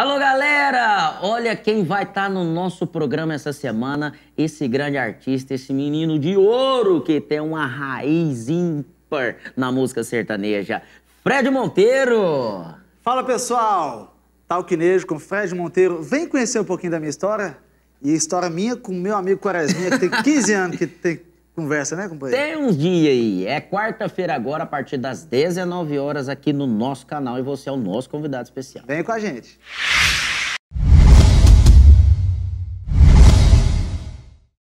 Alô, galera! Olha quem vai estar tá no nosso programa essa semana, esse grande artista, esse menino de ouro que tem uma raiz ímpar na música sertaneja, Fred Monteiro! Fala, pessoal! Talquinejo com Fred Monteiro. Vem conhecer um pouquinho da minha história e história minha com meu amigo Quaresminha, que tem 15 anos que tem conversa, né, companheiro? Tem uns dias aí. É quarta-feira agora, a partir das 19 horas, aqui no nosso canal. E você é o nosso convidado especial. Vem com a gente.